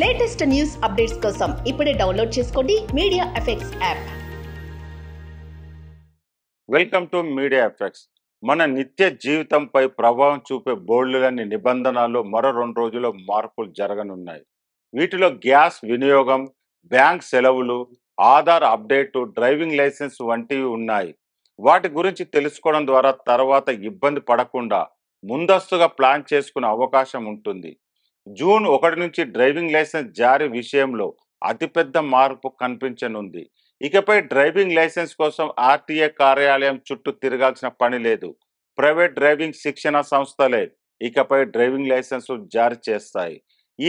latest news updates కోసం ఇప్పుడే download చేసుకోండి media effects app welcome to media effects మన నిత్య జీవితంపై ప్రభావం చూపే బోర్డులని నిబంధనలు మరో రెండు రోజుల్లో మార్పులు జరగనున్నాయి వీటిలో గ్యాస్ వినియోగం బ్యాంక్ సెలవులు ఆధార్ అప్డేటు డ్రైవింగ్ లైసెన్స్ వంటివి ఉన్నాయి వాటి గురించి తెలుసుకోవడం ద్వారా తర్వాత ఇబ్బంది పడకుండా ముందస్తుగా ప్లాన్ చేసుకునే అవకాశం ఉంటుంది జూన్ ఒకటి నుంచి డ్రైవింగ్ లైసెన్స్ జారీ విషయంలో అతిపెద్ద మార్పు కనిపించనుంది ఇకపై డ్రైవింగ్ లైసెన్స్ కోసం ఆర్టీఏ కార్యాలయం చుట్టూ తిరగాల్సిన పని లేదు ప్రైవేట్ డ్రైవింగ్ శిక్షణ సంస్థలే ఇకపై డ్రైవింగ్ లైసెన్స్ జారీ చేస్తాయి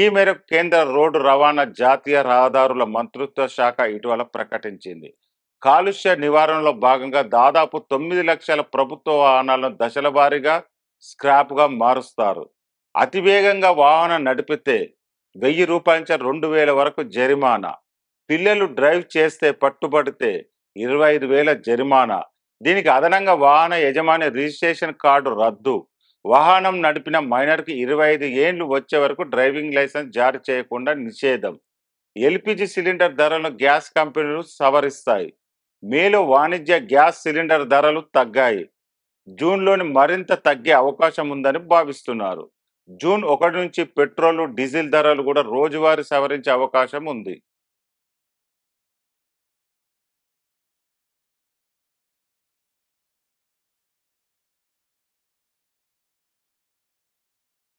ఈ మేరకు కేంద్ర రోడ్డు రవాణా జాతీయ రహదారుల మంత్రిత్వ శాఖ ఇటీవల ప్రకటించింది కాలుష్య నివారణలో భాగంగా దాదాపు తొమ్మిది లక్షల ప్రభుత్వ వాహనాలను దశల వారీగా స్క్రాప్గా మారుస్తారు అతివేగంగా వాహనం నడిపితే వెయ్యి రూపాయల నుంచి రెండు వేల వరకు జరిమానా పిల్లలు డ్రైవ్ చేస్తే పట్టుబడితే ఇరవై ఐదు వేల జరిమానా దీనికి అదనంగా వాహన యజమాని రిజిస్ట్రేషన్ కార్డు రద్దు వాహనం నడిపిన మైనర్కి ఇరవై ఐదు ఏండ్లు వచ్చే వరకు డ్రైవింగ్ లైసెన్స్ జారీ చేయకుండా నిషేధం ఎల్పిజి సిలిండర్ ధరలను గ్యాస్ కంపెనీలు సవరిస్తాయి మేలో వాణిజ్య గ్యాస్ సిలిండర్ ధరలు తగ్గాయి జూన్లోని మరింత తగ్గే అవకాశం ఉందని భావిస్తున్నారు జూన్ ఒకటి నుంచి పెట్రోల్ డీజిల్ ధరలు కూడా రోజువారీ సవరించే అవకాశం ఉంది